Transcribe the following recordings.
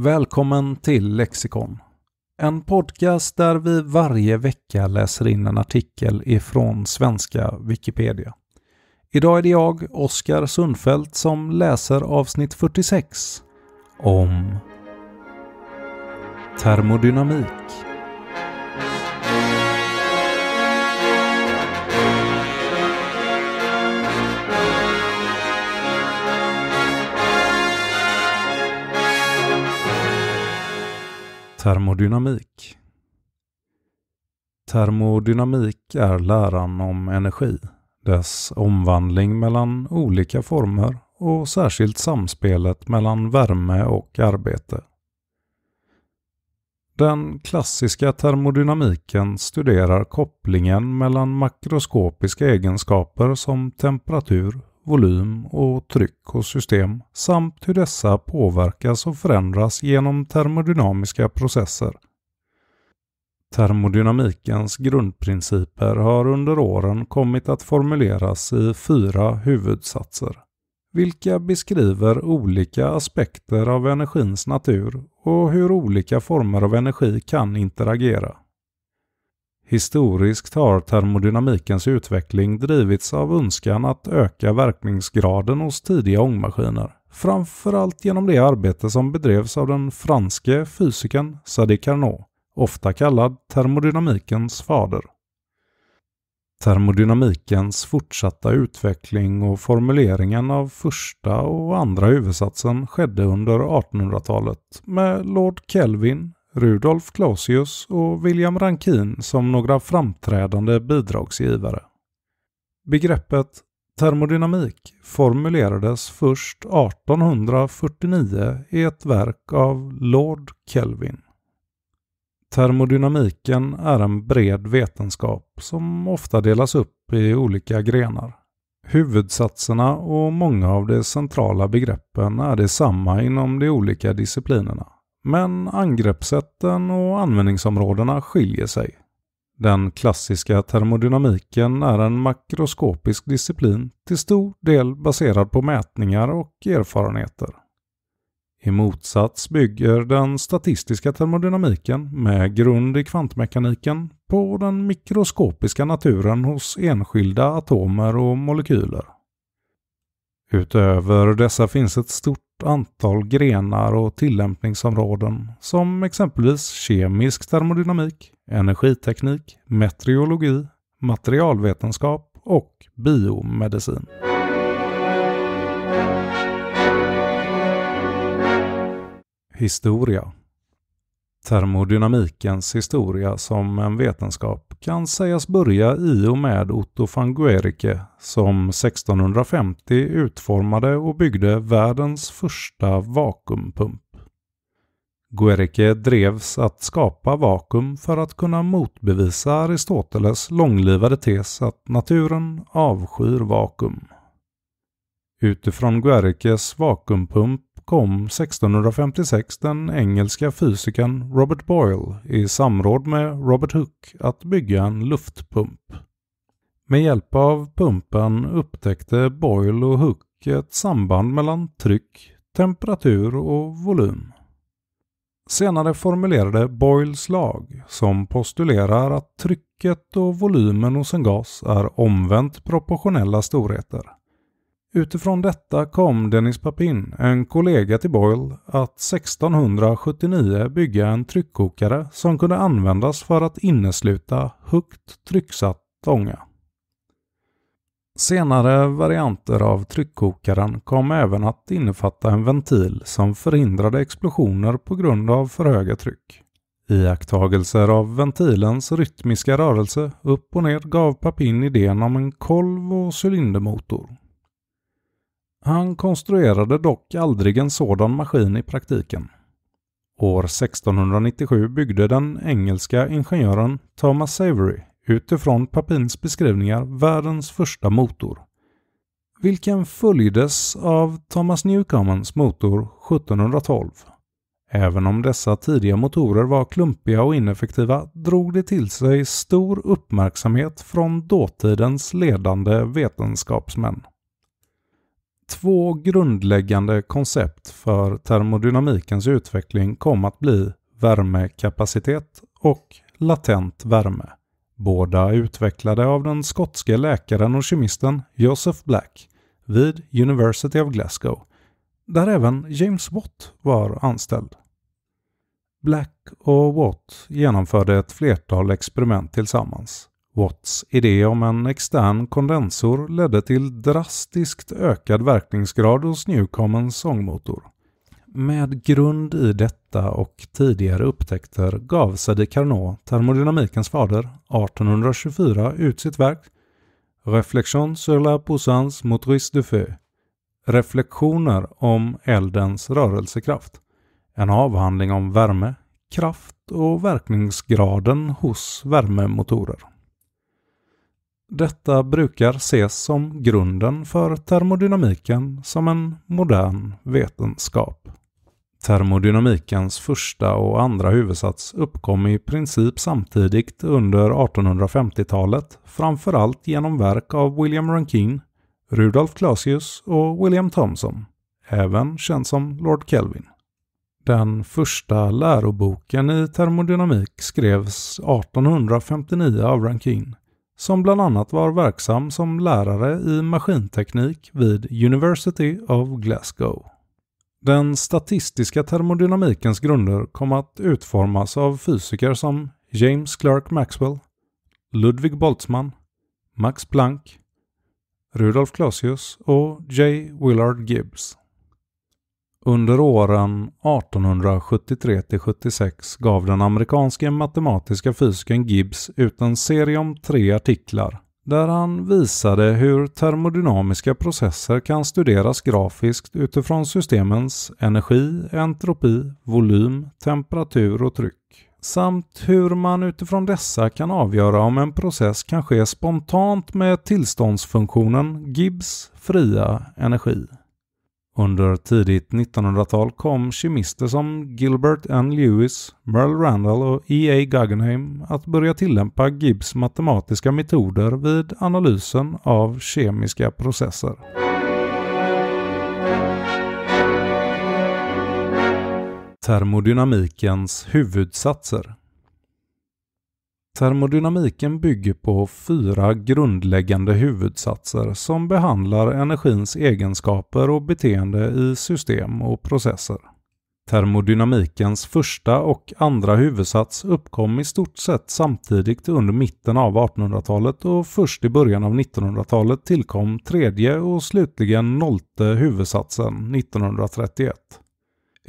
Välkommen till Lexikon. En podcast där vi varje vecka läser in en artikel ifrån svenska Wikipedia. Idag är det jag, Oskar Sundfeldt, som läser avsnitt 46 om termodynamik. Termodynamik Termodynamik är läran om energi, dess omvandling mellan olika former och särskilt samspelet mellan värme och arbete. Den klassiska termodynamiken studerar kopplingen mellan makroskopiska egenskaper som temperatur, volym och tryck och system samt hur dessa påverkas och förändras genom termodynamiska processer. Termodynamikens grundprinciper har under åren kommit att formuleras i fyra huvudsatser, vilka beskriver olika aspekter av energins natur och hur olika former av energi kan interagera. Historiskt har termodynamikens utveckling drivits av önskan att öka verkningsgraden hos tidiga ångmaskiner. Framförallt genom det arbete som bedrevs av den franske fysikern Sadi Carnot, ofta kallad termodynamikens fader. Termodynamikens fortsatta utveckling och formuleringen av första och andra huvudsatsen skedde under 1800-talet med Lord Kelvin, Rudolf Clausius och William Rankin som några framträdande bidragsgivare. Begreppet termodynamik formulerades först 1849 i ett verk av Lord Kelvin. Termodynamiken är en bred vetenskap som ofta delas upp i olika grenar. Huvudsatserna och många av de centrala begreppen är desamma inom de olika disciplinerna. Men angreppssätten och användningsområdena skiljer sig. Den klassiska termodynamiken är en makroskopisk disciplin till stor del baserad på mätningar och erfarenheter. I motsats bygger den statistiska termodynamiken med grund i kvantmekaniken på den mikroskopiska naturen hos enskilda atomer och molekyler. Utöver dessa finns ett stort antal grenar och tillämpningsområden som exempelvis kemisk termodynamik, energiteknik, meteorologi, materialvetenskap och biomedicin. Historia Termodynamikens historia som en vetenskap kan sägas börja i och med Otto van Guericke som 1650 utformade och byggde världens första vakuumpump. Guericke drevs att skapa vakuum för att kunna motbevisa Aristoteles långlivade tes att naturen avskyr vakuum. Utifrån Guericke's vakuumpump kom 1656 den engelska fysikern Robert Boyle i samråd med Robert Hooke att bygga en luftpump. Med hjälp av pumpen upptäckte Boyle och Hooke ett samband mellan tryck, temperatur och volym. Senare formulerade Boyles lag som postulerar att trycket och volymen hos en gas är omvänt proportionella storheter. Utifrån detta kom Dennis Papin, en kollega till Boyle, att 1679 bygga en tryckkokare som kunde användas för att innesluta högt trycksatt ånga. Senare varianter av tryckkokaren kom även att innefatta en ventil som förhindrade explosioner på grund av för höga tryck. Iakttagelser av ventilens rytmiska rörelse upp och ner gav Papin idén om en kolv och cylindermotor. Han konstruerade dock aldrig en sådan maskin i praktiken. År 1697 byggde den engelska ingenjören Thomas Savery utifrån Papins beskrivningar världens första motor, vilken följdes av Thomas Newcomens motor 1712. Även om dessa tidiga motorer var klumpiga och ineffektiva drog de till sig stor uppmärksamhet från dåtidens ledande vetenskapsmän. Två grundläggande koncept för termodynamikens utveckling kom att bli värmekapacitet och latent värme. Båda utvecklade av den skotske läkaren och kemisten Joseph Black vid University of Glasgow, där även James Watt var anställd. Black och Watt genomförde ett flertal experiment tillsammans. Watts idé om en extern kondensor ledde till drastiskt ökad verkningsgrad hos Newcomens sångmotor. Med grund i detta och tidigare upptäckter gav sig Carnot, termodynamikens fader, 1824 ut sitt verk Reflection sur la puissance motrice du feu. Reflektioner om eldens rörelsekraft. En avhandling om värme, kraft och verkningsgraden hos värmemotorer. Detta brukar ses som grunden för termodynamiken som en modern vetenskap. Termodynamikens första och andra huvudsats uppkom i princip samtidigt under 1850-talet, framförallt genom verk av William Rankine, Rudolf Clausius och William Thomson, även känd som Lord Kelvin. Den första läroboken i termodynamik skrevs 1859 av Rankine som bland annat var verksam som lärare i maskinteknik vid University of Glasgow. Den statistiska termodynamikens grunder kom att utformas av fysiker som James Clerk Maxwell, Ludwig Boltzmann, Max Planck, Rudolf Clausius och J. Willard Gibbs. Under åren 1873 76 gav den amerikanske matematiska fysikern Gibbs ut en serie om tre artiklar där han visade hur termodynamiska processer kan studeras grafiskt utifrån systemens energi, entropi, volym, temperatur och tryck samt hur man utifrån dessa kan avgöra om en process kan ske spontant med tillståndsfunktionen Gibbs fria energi. Under tidigt 1900-tal kom kemister som Gilbert N. Lewis, Merle Randall och E.A. Guggenheim att börja tillämpa Gibbs matematiska metoder vid analysen av kemiska processer. Termodynamikens huvudsatser Termodynamiken bygger på fyra grundläggande huvudsatser som behandlar energins egenskaper och beteende i system och processer. Termodynamikens första och andra huvudsats uppkom i stort sett samtidigt under mitten av 1800-talet och först i början av 1900-talet tillkom tredje och slutligen nollte huvudsatsen 1931.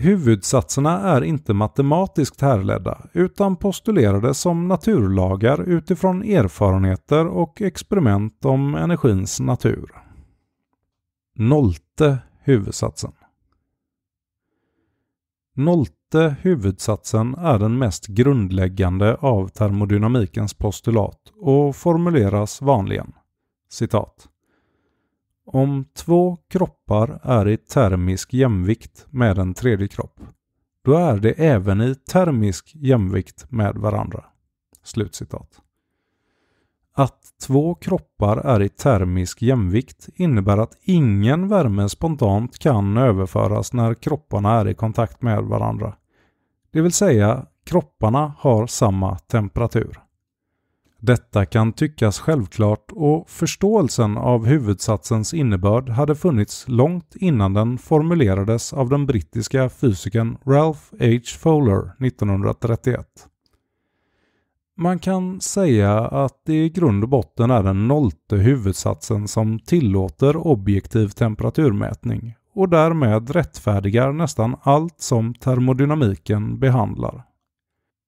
Huvudsatserna är inte matematiskt härledda utan postulerade som naturlagar utifrån erfarenheter och experiment om energins natur. Nolte huvudsatsen Nolte huvudsatsen är den mest grundläggande av termodynamikens postulat och formuleras vanligen citat om två kroppar är i termisk jämvikt med en tredje kropp, då är det även i termisk jämvikt med varandra. Slutcitat. Att två kroppar är i termisk jämvikt innebär att ingen värme spontant kan överföras när kropparna är i kontakt med varandra. Det vill säga, kropparna har samma temperatur. Detta kan tyckas självklart och förståelsen av huvudsatsens innebörd hade funnits långt innan den formulerades av den brittiska fysikern Ralph H. Fowler 1931. Man kan säga att det i grund och botten är den nollte huvudsatsen som tillåter objektiv temperaturmätning och därmed rättfärdigar nästan allt som termodynamiken behandlar.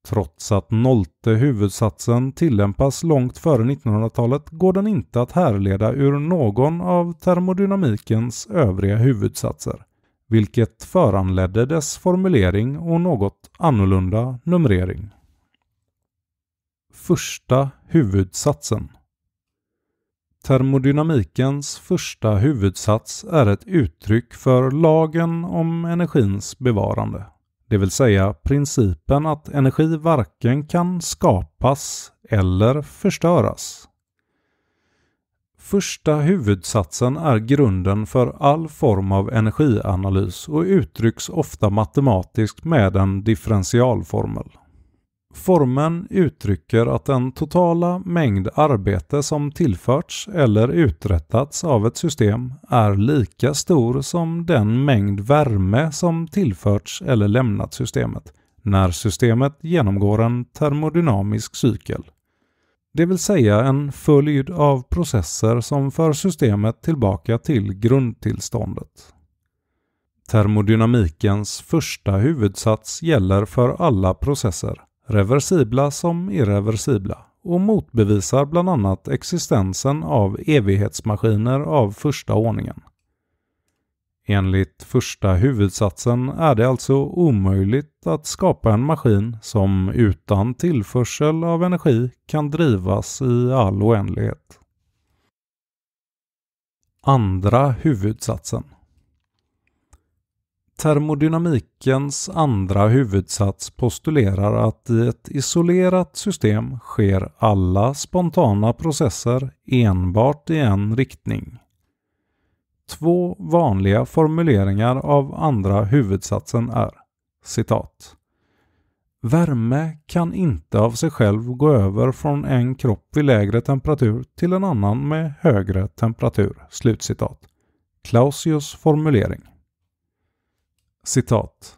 Trots att nollte huvudsatsen tillämpas långt före 1900-talet går den inte att härleda ur någon av termodynamikens övriga huvudsatser, vilket föranledde dess formulering och något annorlunda numrering. Första huvudsatsen Termodynamikens första huvudsats är ett uttryck för lagen om energins bevarande det vill säga principen att energi varken kan skapas eller förstöras. Första huvudsatsen är grunden för all form av energianalys och uttrycks ofta matematiskt med en differentialformel. Formen uttrycker att den totala mängd arbete som tillförts eller uträttats av ett system är lika stor som den mängd värme som tillförts eller lämnat systemet när systemet genomgår en termodynamisk cykel. Det vill säga en följd av processer som för systemet tillbaka till grundtillståndet. Termodynamikens första huvudsats gäller för alla processer reversibla som irreversibla och motbevisar bland annat existensen av evighetsmaskiner av första ordningen. Enligt första huvudsatsen är det alltså omöjligt att skapa en maskin som utan tillförsel av energi kan drivas i all oändlighet. Andra huvudsatsen Termodynamikens andra huvudsats postulerar att i ett isolerat system sker alla spontana processer enbart i en riktning. Två vanliga formuleringar av andra huvudsatsen är citat Värme kan inte av sig själv gå över från en kropp vid lägre temperatur till en annan med högre temperatur. Slutcitat. Clausius formulering citat.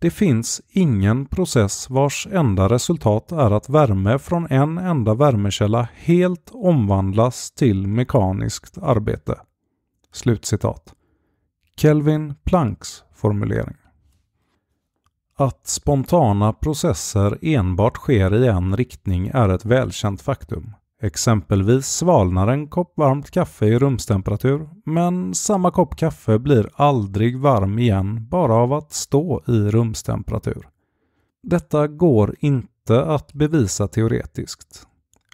Det finns ingen process vars enda resultat är att värme från en enda värmekälla helt omvandlas till mekaniskt arbete. Slutcitat. Kelvin Plancks formulering. Att spontana processer enbart sker i en riktning är ett välkänt faktum. Exempelvis svalnar en kopp varmt kaffe i rumstemperatur, men samma kopp kaffe blir aldrig varm igen bara av att stå i rumstemperatur. Detta går inte att bevisa teoretiskt.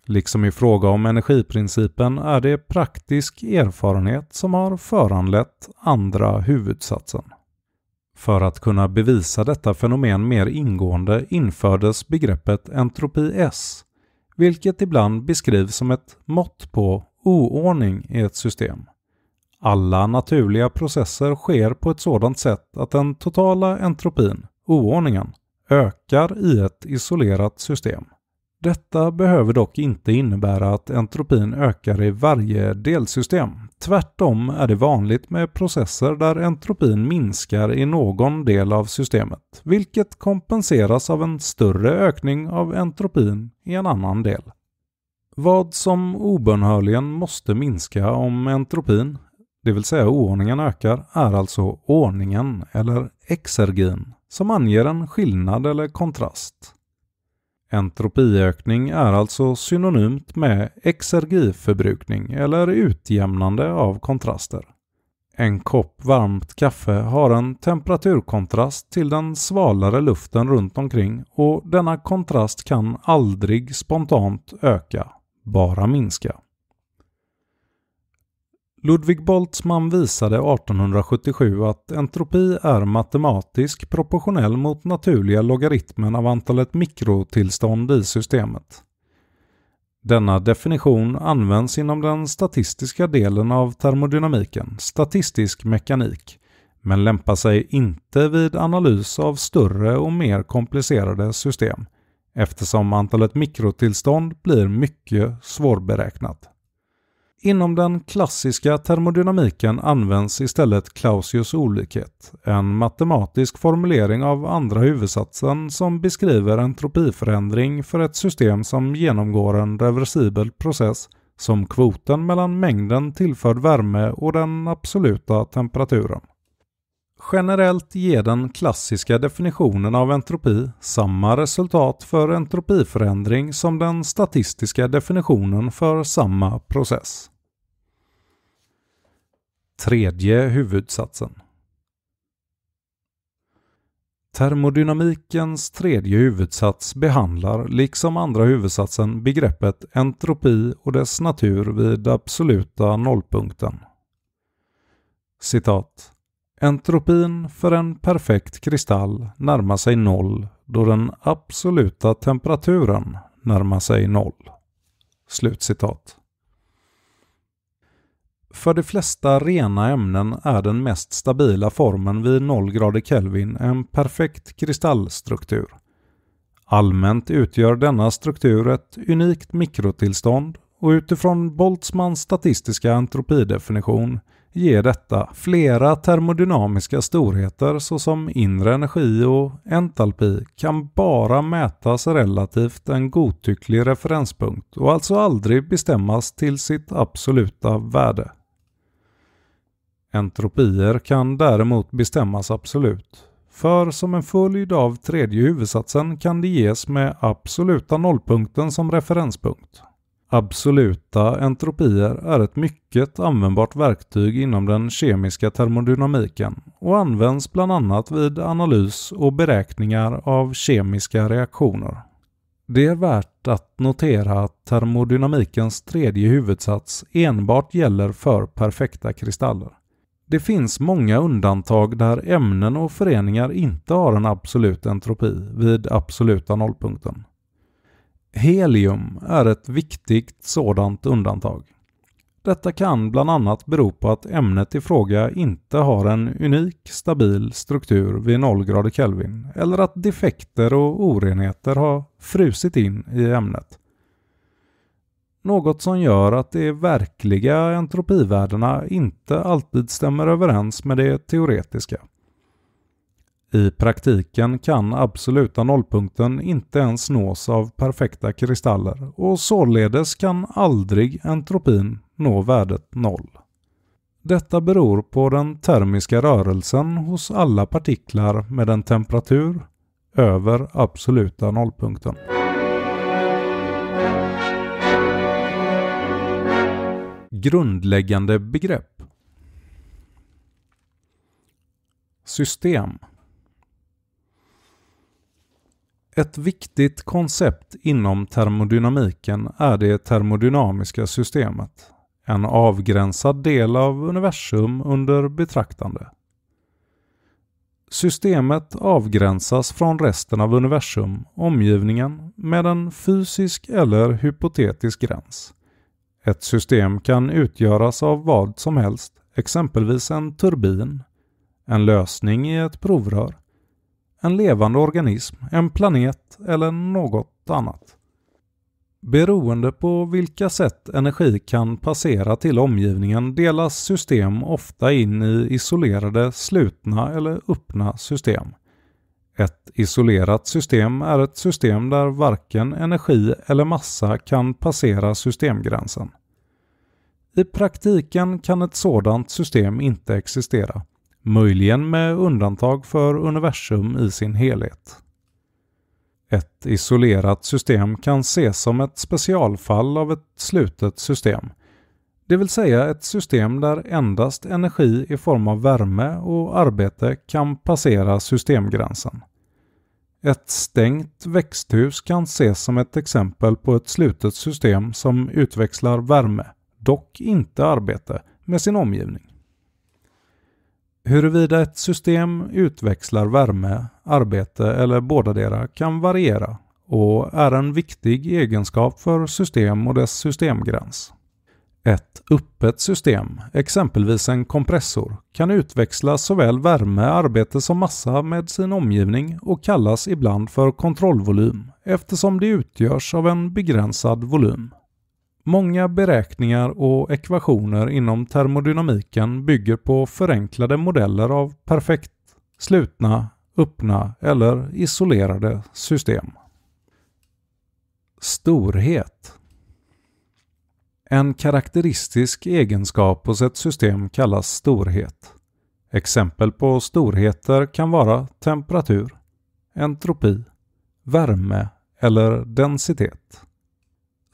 Liksom i fråga om energiprincipen är det praktisk erfarenhet som har föranlett andra huvudsatsen. För att kunna bevisa detta fenomen mer ingående infördes begreppet entropi S vilket ibland beskrivs som ett mått på oordning i ett system. Alla naturliga processer sker på ett sådant sätt att den totala entropin, oordningen, ökar i ett isolerat system. Detta behöver dock inte innebära att entropin ökar i varje delsystem. Tvärtom är det vanligt med processer där entropin minskar i någon del av systemet, vilket kompenseras av en större ökning av entropin i en annan del. Vad som obönhörligen måste minska om entropin, det vill säga oordningen ökar, är alltså ordningen eller exergin, som anger en skillnad eller kontrast. Entropiökning är alltså synonymt med exergiförbrukning eller utjämnande av kontraster. En kopp varmt kaffe har en temperaturkontrast till den svalare luften runt omkring och denna kontrast kan aldrig spontant öka, bara minska. Ludwig Boltzmann visade 1877 att entropi är matematisk proportionell mot naturliga logaritmen av antalet mikrotillstånd i systemet. Denna definition används inom den statistiska delen av termodynamiken, statistisk mekanik, men lämpar sig inte vid analys av större och mer komplicerade system eftersom antalet mikrotillstånd blir mycket svårberäknat. Inom den klassiska termodynamiken används istället Clausius olikhet, en matematisk formulering av andra huvudsatsen som beskriver entropiförändring för ett system som genomgår en reversibel process som kvoten mellan mängden tillförd värme och den absoluta temperaturen. Generellt ger den klassiska definitionen av entropi samma resultat för entropiförändring som den statistiska definitionen för samma process. Tredje huvudsatsen Termodynamikens tredje huvudsats behandlar, liksom andra huvudsatsen, begreppet entropi och dess natur vid absoluta nollpunkten. Citat Entropin för en perfekt kristall närmar sig noll då den absoluta temperaturen närmar sig noll. Slutcitat. För de flesta rena ämnen är den mest stabila formen vid 0 grader Kelvin en perfekt kristallstruktur. Allmänt utgör denna struktur ett unikt mikrotillstånd och utifrån Boltzmanns statistiska entropidefinition ger detta flera termodynamiska storheter såsom inre energi och entalpi kan bara mätas relativt en godtycklig referenspunkt och alltså aldrig bestämmas till sitt absoluta värde. Entropier kan däremot bestämmas absolut. För som en följd av tredje huvudsatsen kan det ges med absoluta nollpunkten som referenspunkt. Absoluta entropier är ett mycket användbart verktyg inom den kemiska termodynamiken och används bland annat vid analys och beräkningar av kemiska reaktioner. Det är värt att notera att termodynamikens tredje huvudsats enbart gäller för perfekta kristaller. Det finns många undantag där ämnen och föreningar inte har en absolut entropi vid absoluta nollpunkten. Helium är ett viktigt sådant undantag. Detta kan bland annat bero på att ämnet i fråga inte har en unik stabil struktur vid 0 grader Kelvin eller att defekter och orenheter har frusit in i ämnet. Något som gör att de verkliga entropivärdena inte alltid stämmer överens med det teoretiska. I praktiken kan absoluta nollpunkten inte ens nås av perfekta kristaller och således kan aldrig entropin nå värdet noll. Detta beror på den termiska rörelsen hos alla partiklar med en temperatur över absoluta nollpunkten. Grundläggande begrepp System ett viktigt koncept inom termodynamiken är det termodynamiska systemet. En avgränsad del av universum under betraktande. Systemet avgränsas från resten av universum, omgivningen, med en fysisk eller hypotetisk gräns. Ett system kan utgöras av vad som helst, exempelvis en turbin, en lösning i ett provrör, en levande organism, en planet eller något annat. Beroende på vilka sätt energi kan passera till omgivningen delas system ofta in i isolerade slutna eller öppna system. Ett isolerat system är ett system där varken energi eller massa kan passera systemgränsen. I praktiken kan ett sådant system inte existera möjligen med undantag för universum i sin helhet. Ett isolerat system kan ses som ett specialfall av ett slutet system, det vill säga ett system där endast energi i form av värme och arbete kan passera systemgränsen. Ett stängt växthus kan ses som ett exempel på ett slutet system som utväxlar värme, dock inte arbete, med sin omgivning. Huruvida ett system utväxlar värme, arbete eller bådadera kan variera och är en viktig egenskap för system och dess systemgräns. Ett öppet system, exempelvis en kompressor, kan utväxla såväl värme, arbete som massa med sin omgivning och kallas ibland för kontrollvolym eftersom det utgörs av en begränsad volym. Många beräkningar och ekvationer inom termodynamiken bygger på förenklade modeller av perfekt slutna, öppna eller isolerade system. Storhet En karaktäristisk egenskap hos ett system kallas storhet. Exempel på storheter kan vara temperatur, entropi, värme eller densitet.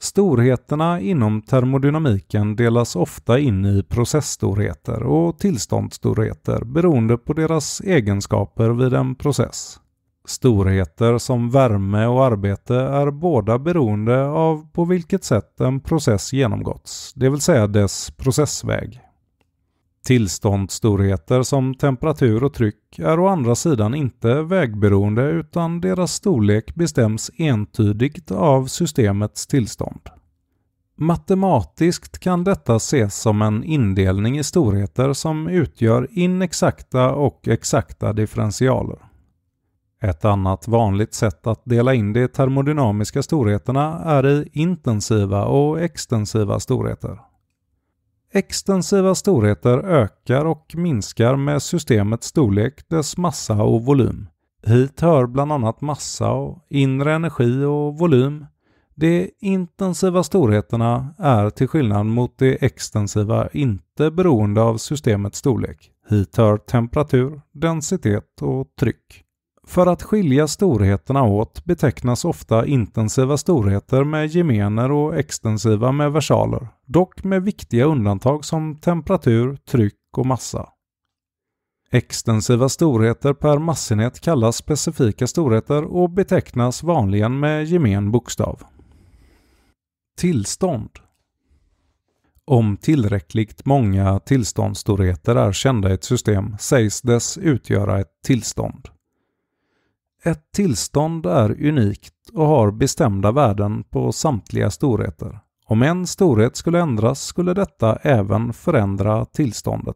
Storheterna inom termodynamiken delas ofta in i processstorheter och tillståndsstorheter beroende på deras egenskaper vid en process. Storheter som värme och arbete är båda beroende av på vilket sätt en process genomgåtts, det vill säga dess processväg. Tillståndsstorheter som temperatur och tryck är å andra sidan inte vägberoende utan deras storlek bestäms entydigt av systemets tillstånd. Matematiskt kan detta ses som en indelning i storheter som utgör inexakta och exakta differentialer. Ett annat vanligt sätt att dela in de termodynamiska storheterna är i intensiva och extensiva storheter. Extensiva storheter ökar och minskar med systemets storlek, dess massa och volym. Hit hör bland annat massa, och inre energi och volym. De intensiva storheterna är till skillnad mot de extensiva inte beroende av systemets storlek. Hit hör temperatur, densitet och tryck. För att skilja storheterna åt betecknas ofta intensiva storheter med gemener och extensiva med versaler, dock med viktiga undantag som temperatur, tryck och massa. Extensiva storheter per massenhet kallas specifika storheter och betecknas vanligen med gemen bokstav. Tillstånd Om tillräckligt många tillståndsstorheter är kända i ett system sägs dess utgöra ett tillstånd. Ett tillstånd är unikt och har bestämda värden på samtliga storheter. Om en storhet skulle ändras skulle detta även förändra tillståndet.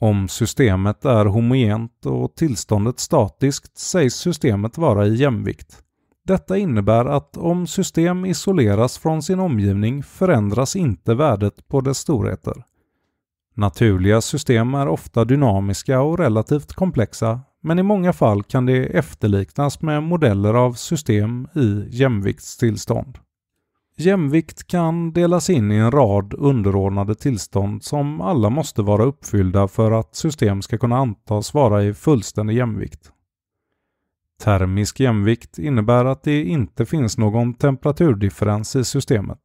Om systemet är homogent och tillståndet statiskt sägs systemet vara i jämvikt. Detta innebär att om system isoleras från sin omgivning förändras inte värdet på dess storheter. Naturliga system är ofta dynamiska och relativt komplexa men i många fall kan det efterliknas med modeller av system i jämviktstillstånd. Jämvikt kan delas in i en rad underordnade tillstånd som alla måste vara uppfyllda för att system ska kunna antas vara i fullständig jämvikt. Termisk jämvikt innebär att det inte finns någon temperaturdifferens i systemet.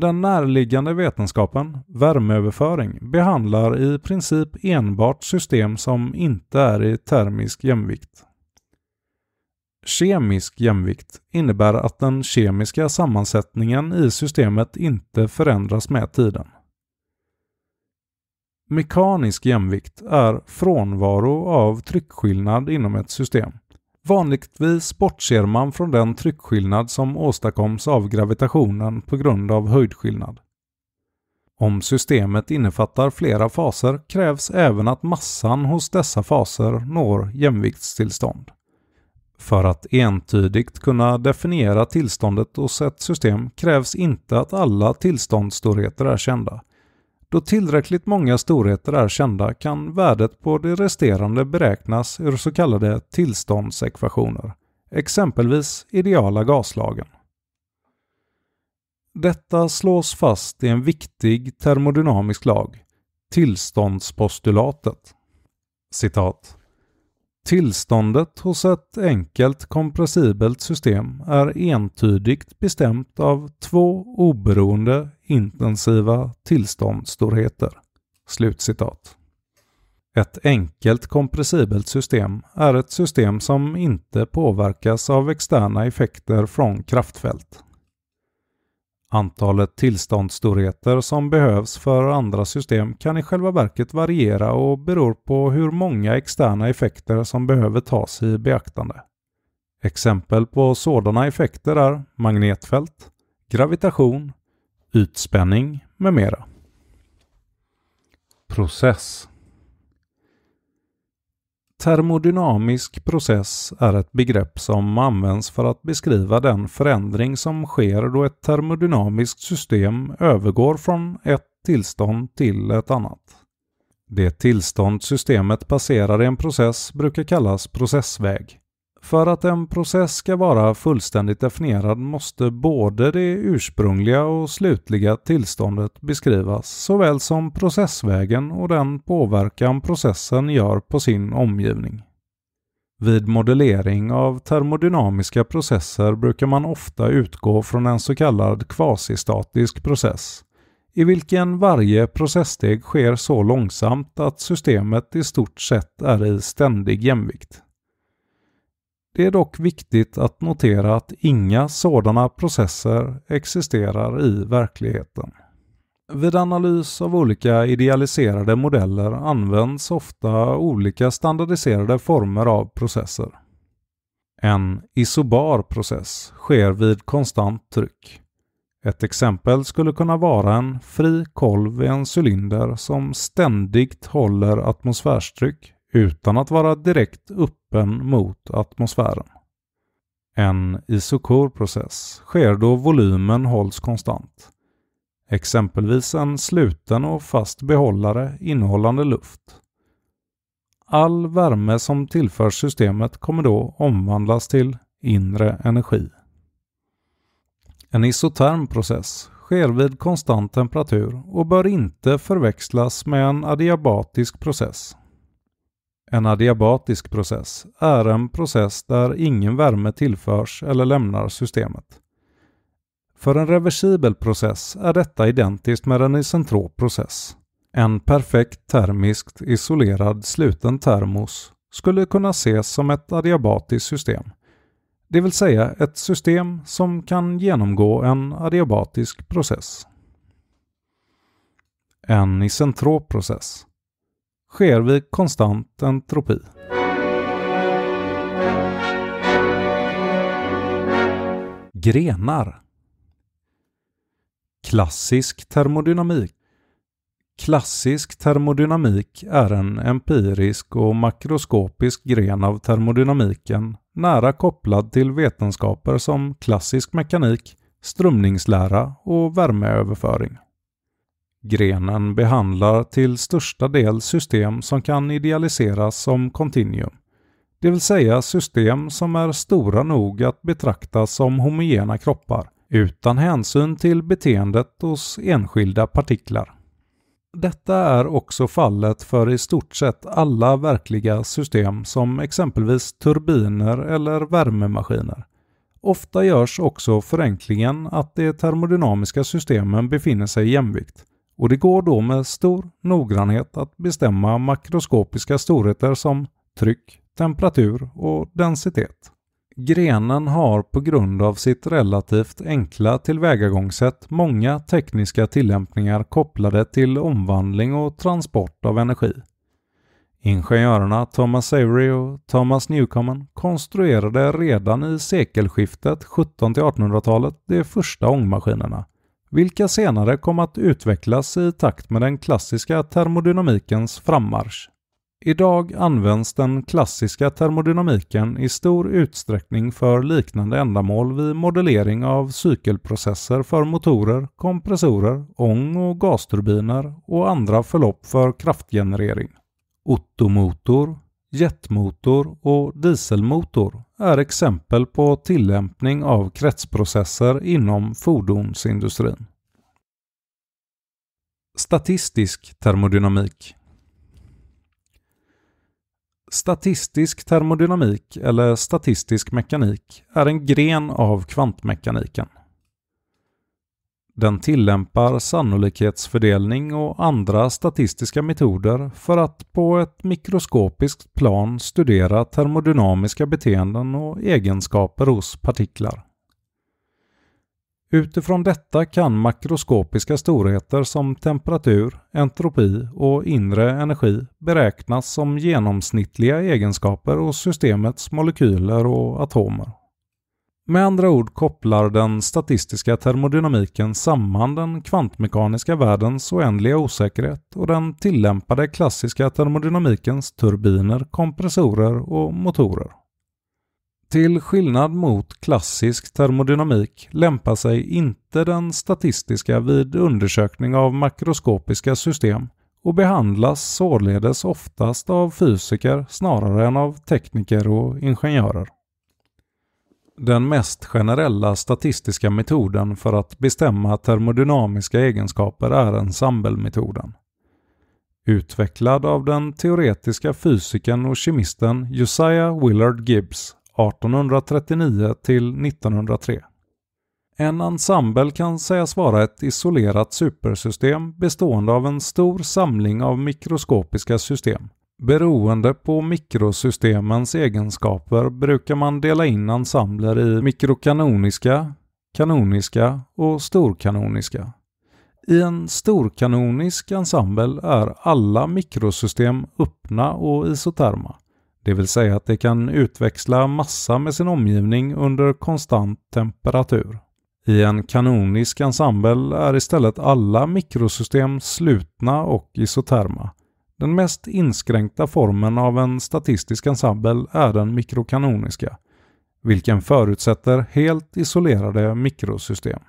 Den närliggande vetenskapen, värmeöverföring, behandlar i princip enbart system som inte är i termisk jämvikt. Kemisk jämvikt innebär att den kemiska sammansättningen i systemet inte förändras med tiden. Mekanisk jämvikt är frånvaro av tryckskillnad inom ett system. Vanligtvis bortser man från den tryckskillnad som åstadkoms av gravitationen på grund av höjdskillnad. Om systemet innefattar flera faser krävs även att massan hos dessa faser når jämviktstillstånd. För att entydigt kunna definiera tillståndet hos ett system krävs inte att alla tillståndsstorheter är kända, då tillräckligt många storheter är kända kan värdet på det resterande beräknas ur så kallade tillståndsekvationer, exempelvis ideala gaslagen. Detta slås fast i en viktig termodynamisk lag, tillståndspostulatet. Citat. Tillståndet hos ett enkelt kompressibelt system är entydigt bestämt av två oberoende intensiva tillståndsstorheter. Slutcitat. Ett enkelt kompressibelt system är ett system som inte påverkas av externa effekter från kraftfält. Antalet tillståndsstorheter som behövs för andra system kan i själva verket variera och beror på hur många externa effekter som behöver tas i beaktande. Exempel på sådana effekter är magnetfält, gravitation, ytspänning med mera. Process Termodynamisk process är ett begrepp som används för att beskriva den förändring som sker då ett termodynamiskt system övergår från ett tillstånd till ett annat. Det tillstånd systemet passerar i en process brukar kallas processväg. För att en process ska vara fullständigt definierad måste både det ursprungliga och slutliga tillståndet beskrivas såväl som processvägen och den påverkan processen gör på sin omgivning. Vid modellering av termodynamiska processer brukar man ofta utgå från en så kallad kvasistatisk process, i vilken varje processsteg sker så långsamt att systemet i stort sett är i ständig jämvikt. Det är dock viktigt att notera att inga sådana processer existerar i verkligheten. Vid analys av olika idealiserade modeller används ofta olika standardiserade former av processer. En isobar process sker vid konstant tryck. Ett exempel skulle kunna vara en fri kolv i en cylinder som ständigt håller atmosfärstryck utan att vara direkt öppen mot atmosfären. En isokorprocess sker då volymen hålls konstant. Exempelvis en sluten och fast behållare innehållande luft. All värme som tillförs systemet kommer då omvandlas till inre energi. En isoterm process sker vid konstant temperatur och bör inte förväxlas med en adiabatisk process en adiabatisk process är en process där ingen värme tillförs eller lämnar systemet. För en reversibel process är detta identiskt med en isentrop process. En perfekt termiskt isolerad sluten termos skulle kunna ses som ett adiabatiskt system. Det vill säga ett system som kan genomgå en adiabatisk process. En isentrop process sker vid konstant entropi. Grenar Klassisk termodynamik Klassisk termodynamik är en empirisk och makroskopisk gren av termodynamiken nära kopplad till vetenskaper som klassisk mekanik, strömningslära och värmeöverföring. Grenen behandlar till största del system som kan idealiseras som kontinuum, det vill säga system som är stora nog att betraktas som homogena kroppar utan hänsyn till beteendet hos enskilda partiklar. Detta är också fallet för i stort sett alla verkliga system som exempelvis turbiner eller värmemaskiner. Ofta görs också förenklingen att de termodynamiska systemen befinner sig i jämvikt, och det går då med stor noggrannhet att bestämma makroskopiska storheter som tryck, temperatur och densitet. Grenen har på grund av sitt relativt enkla tillvägagångssätt många tekniska tillämpningar kopplade till omvandling och transport av energi. Ingenjörerna Thomas Avery och Thomas Newcomen konstruerade redan i sekelskiftet 17 1800-talet de första ångmaskinerna vilka senare kom att utvecklas i takt med den klassiska termodynamikens frammarsch. Idag används den klassiska termodynamiken i stor utsträckning för liknande ändamål vid modellering av cykelprocesser för motorer, kompressorer, ång och gasturbiner och andra förlopp för kraftgenerering. Ottomotor, jetmotor och dieselmotor är exempel på tillämpning av kretsprocesser inom fordonsindustrin. Statistisk termodynamik Statistisk termodynamik eller statistisk mekanik är en gren av kvantmekaniken. Den tillämpar sannolikhetsfördelning och andra statistiska metoder för att på ett mikroskopiskt plan studera termodynamiska beteenden och egenskaper hos partiklar. Utifrån detta kan makroskopiska storheter som temperatur, entropi och inre energi beräknas som genomsnittliga egenskaper hos systemets molekyler och atomer. Med andra ord kopplar den statistiska termodynamiken samman den kvantmekaniska världens oändliga osäkerhet och den tillämpade klassiska termodynamikens turbiner, kompressorer och motorer. Till skillnad mot klassisk termodynamik lämpar sig inte den statistiska vid undersökning av makroskopiska system och behandlas således oftast av fysiker snarare än av tekniker och ingenjörer den mest generella statistiska metoden för att bestämma termodynamiska egenskaper är ensemblemetoden. Utvecklad av den teoretiska fysikern och kemisten Josiah Willard Gibbs 1839 1903. En ensemble kan sägas vara ett isolerat supersystem bestående av en stor samling av mikroskopiska system Beroende på mikrosystemens egenskaper brukar man dela in ensembler i mikrokanoniska, kanoniska och storkanoniska. I en storkanonisk ensemble är alla mikrosystem öppna och isoterma, det vill säga att de kan utväxla massa med sin omgivning under konstant temperatur. I en kanonisk ensemble är istället alla mikrosystem slutna och isoterma, den mest inskränkta formen av en statistisk ensemble är den mikrokanoniska, vilken förutsätter helt isolerade mikrosystem.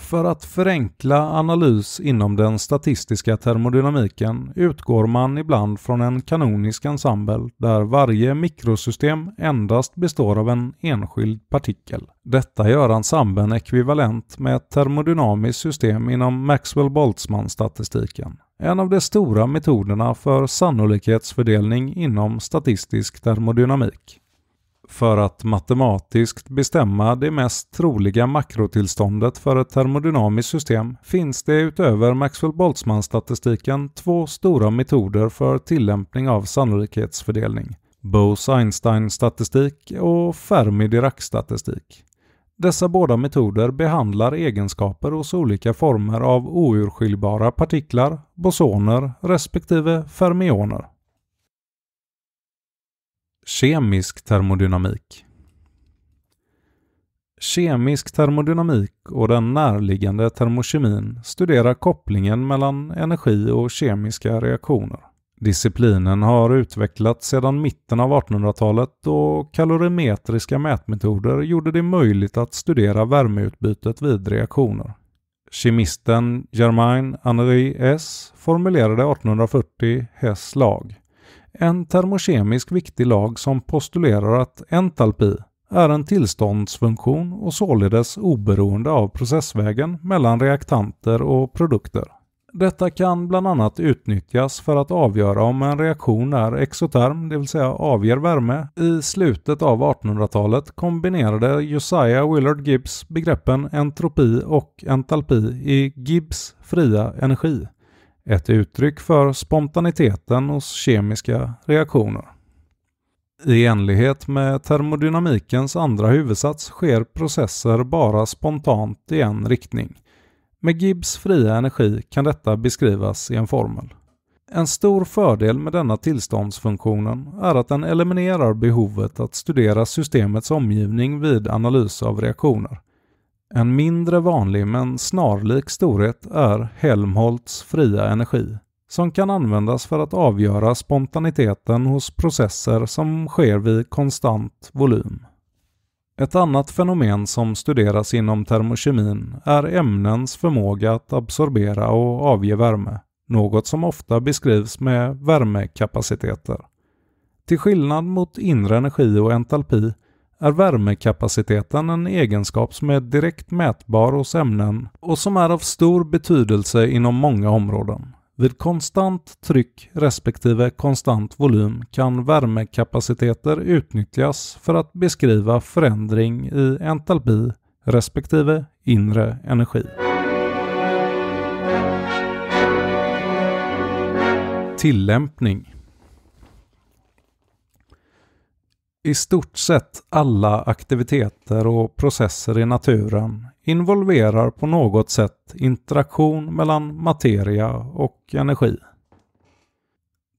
För att förenkla analys inom den statistiska termodynamiken utgår man ibland från en kanonisk ensemble där varje mikrosystem endast består av en enskild partikel. Detta gör ensemblen ekvivalent med ett termodynamiskt system inom Maxwell-Boltzmann-statistiken en av de stora metoderna för sannolikhetsfördelning inom statistisk termodynamik. För att matematiskt bestämma det mest troliga makrotillståndet för ett termodynamiskt system finns det utöver Maxwell-Boltzmann-statistiken två stora metoder för tillämpning av sannolikhetsfördelning. Bose-Einstein-statistik och Fermi-Dirac-statistik. Dessa båda metoder behandlar egenskaper hos olika former av ourskiljbara partiklar, bosoner respektive fermioner. Kemisk termodynamik Kemisk termodynamik och den närliggande termokemin studerar kopplingen mellan energi och kemiska reaktioner. Disciplinen har utvecklats sedan mitten av 1800-talet och kalorimetriska mätmetoder gjorde det möjligt att studera värmeutbytet vid reaktioner. Kemisten Germain Henri S formulerade 1840 Hess lag. En termokemisk viktig lag som postulerar att entalpi är en tillståndsfunktion och således oberoende av processvägen mellan reaktanter och produkter. Detta kan bland annat utnyttjas för att avgöra om en reaktion är exoterm, det vill säga avger värme. I slutet av 1800-talet kombinerade Josiah Willard Gibbs begreppen entropi och entalpi i Gibbs fria energi. Ett uttryck för spontaniteten hos kemiska reaktioner. I enlighet med termodynamikens andra huvudsats sker processer bara spontant i en riktning. Med Gibbs fria energi kan detta beskrivas i en formel. En stor fördel med denna tillståndsfunktionen är att den eliminerar behovet att studera systemets omgivning vid analys av reaktioner. En mindre vanlig men snarlik storhet är Helmholtz fria energi, som kan användas för att avgöra spontaniteten hos processer som sker vid konstant volym. Ett annat fenomen som studeras inom termokemin är ämnens förmåga att absorbera och avge värme, något som ofta beskrivs med värmekapaciteter. Till skillnad mot inre energi och entalpi är värmekapaciteten en egenskap som är direkt mätbar hos ämnen och som är av stor betydelse inom många områden. Vid konstant tryck respektive konstant volym kan värmekapaciteter utnyttjas för att beskriva förändring i entalpi respektive inre energi. Tillämpning I stort sett alla aktiviteter och processer i naturen involverar på något sätt interaktion mellan materia och energi.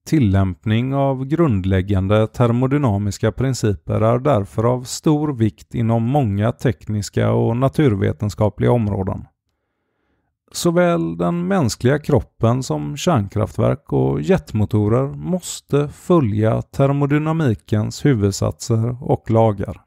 Tillämpning av grundläggande termodynamiska principer är därför av stor vikt inom många tekniska och naturvetenskapliga områden. Såväl den mänskliga kroppen som kärnkraftverk och jetmotorer måste följa termodynamikens huvudsatser och lagar.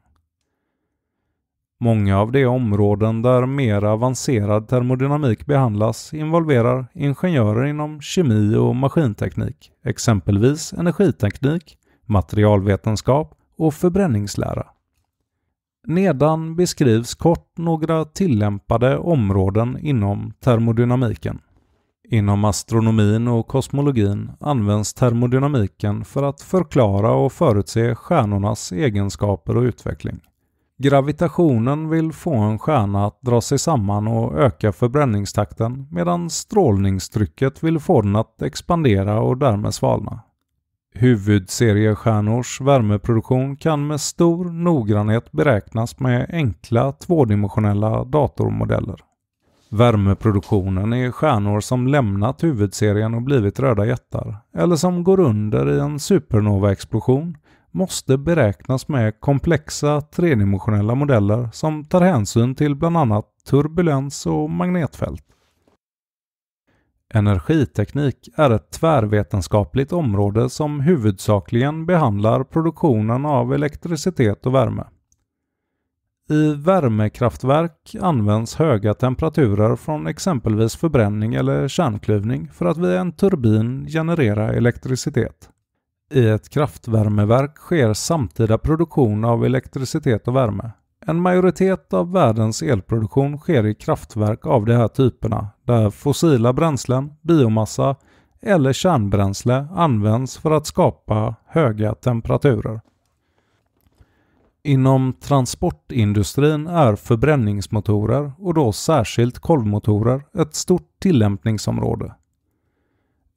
Många av de områden där mer avancerad termodynamik behandlas involverar ingenjörer inom kemi och maskinteknik, exempelvis energiteknik, materialvetenskap och förbränningslära. Nedan beskrivs kort några tillämpade områden inom termodynamiken. Inom astronomin och kosmologin används termodynamiken för att förklara och förutse stjärnornas egenskaper och utveckling. Gravitationen vill få en stjärna att dra sig samman och öka förbränningstakten medan strålningstrycket vill få den att expandera och därmed svalna. Huvudseriestjärnors värmeproduktion kan med stor noggrannhet beräknas med enkla tvådimensionella datormodeller. Värmeproduktionen är stjärnor som lämnat huvudserien och blivit röda jättar, eller som går under i en supernova-explosion måste beräknas med komplexa tredimensionella modeller som tar hänsyn till bland annat turbulens och magnetfält. Energiteknik är ett tvärvetenskapligt område som huvudsakligen behandlar produktionen av elektricitet och värme. I värmekraftverk används höga temperaturer från exempelvis förbränning eller kärnklyvning för att via en turbin generera elektricitet i ett kraftvärmeverk sker samtida produktion av elektricitet och värme. En majoritet av världens elproduktion sker i kraftverk av de här typerna, där fossila bränslen, biomassa eller kärnbränsle används för att skapa höga temperaturer. Inom transportindustrin är förbränningsmotorer och då särskilt kolvmotorer ett stort tillämpningsområde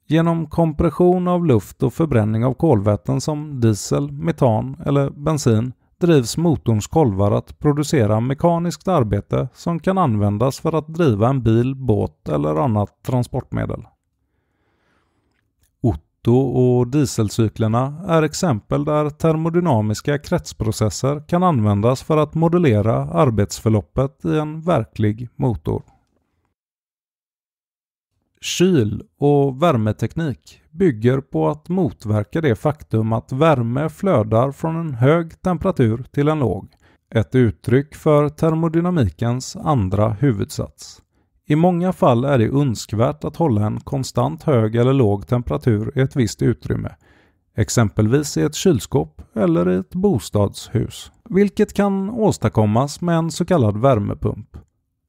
genom kompression av luft och förbränning av kolväten som diesel, metan eller bensin drivs motorns kolvar att producera mekaniskt arbete som kan användas för att driva en bil, båt eller annat transportmedel. Otto och dieselcyklerna är exempel där termodynamiska kretsprocesser kan användas för att modellera arbetsförloppet i en verklig motor. Kyl och värmeteknik bygger på att motverka det faktum att värme flödar från en hög temperatur till en låg, ett uttryck för termodynamikens andra huvudsats. I många fall är det önskvärt att hålla en konstant hög eller låg temperatur i ett visst utrymme, exempelvis i ett kylskåp eller i ett bostadshus, vilket kan åstadkommas med en så kallad värmepump.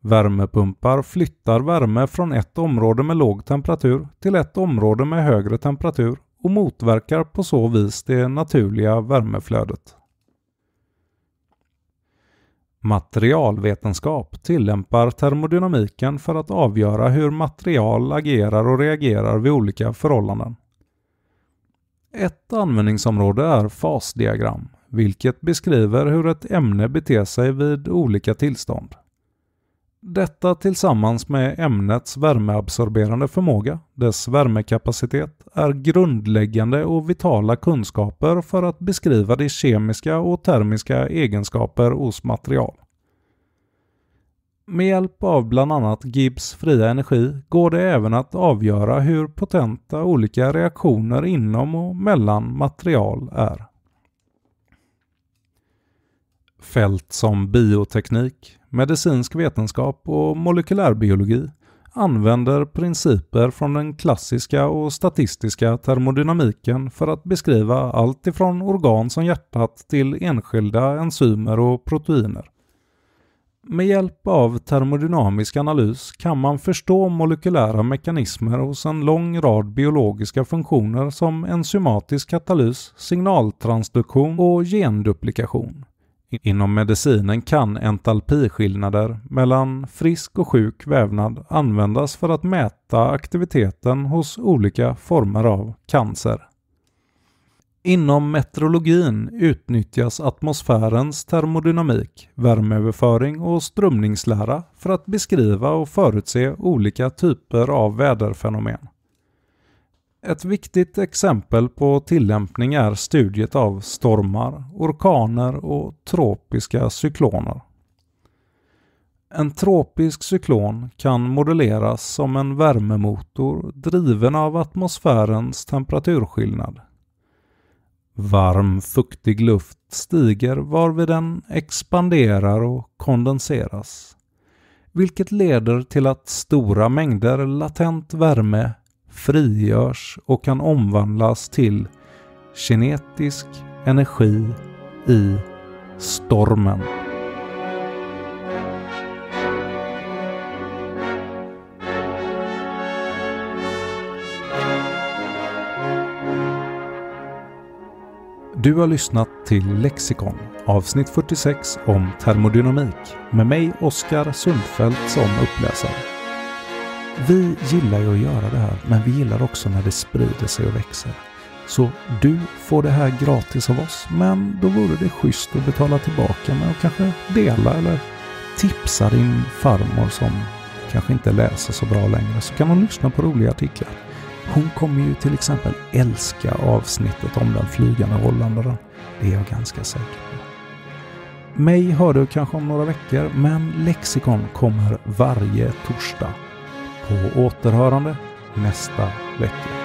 Värmepumpar flyttar värme från ett område med låg temperatur till ett område med högre temperatur och motverkar på så vis det naturliga värmeflödet. Materialvetenskap tillämpar termodynamiken för att avgöra hur material agerar och reagerar vid olika förhållanden. Ett användningsområde är fasdiagram, vilket beskriver hur ett ämne beter sig vid olika tillstånd. Detta tillsammans med ämnets värmeabsorberande förmåga, dess värmekapacitet, är grundläggande och vitala kunskaper för att beskriva de kemiska och termiska egenskaper hos material. Med hjälp av bland annat Gibbs fria energi går det även att avgöra hur potenta olika reaktioner inom och mellan material är. Fält som bioteknik, medicinsk vetenskap och molekylärbiologi använder principer från den klassiska och statistiska termodynamiken för att beskriva allt ifrån organ som hjärtat till enskilda enzymer och proteiner. Med hjälp av termodynamisk analys kan man förstå molekylära mekanismer hos en lång rad biologiska funktioner som enzymatisk katalys, signaltransduktion och genduplikation. Inom medicinen kan entalpiskillnader mellan frisk och sjuk vävnad användas för att mäta aktiviteten hos olika former av cancer. Inom meteorologin utnyttjas atmosfärens termodynamik, värmeöverföring och strömningslära för att beskriva och förutse olika typer av väderfenomen. Ett viktigt exempel på tillämpning är studiet av stormar, orkaner och tropiska cykloner. En tropisk cyklon kan modelleras som en värmemotor driven av atmosfärens temperaturskillnad. Varm, fuktig luft stiger varvid den expanderar och kondenseras, vilket leder till att stora mängder latent värme frigörs och kan omvandlas till kinetisk energi i stormen. Du har lyssnat till Lexikon, avsnitt 46 om termodynamik med mig Oskar Sundfeldt som uppläsare. Vi gillar ju att göra det här, men vi gillar också när det sprider sig och växer. Så du får det här gratis av oss, men då vore det schysst att betala tillbaka med att kanske dela eller tipsa din farmor som kanske inte läser så bra längre, så kan hon lyssna på roliga artiklar. Hon kommer ju till exempel älska avsnittet om den flygande holländaren. Det är jag ganska säker på. Mig hör du kanske om några veckor, men Lexikon kommer varje torsdag på återhörande nästa vecka.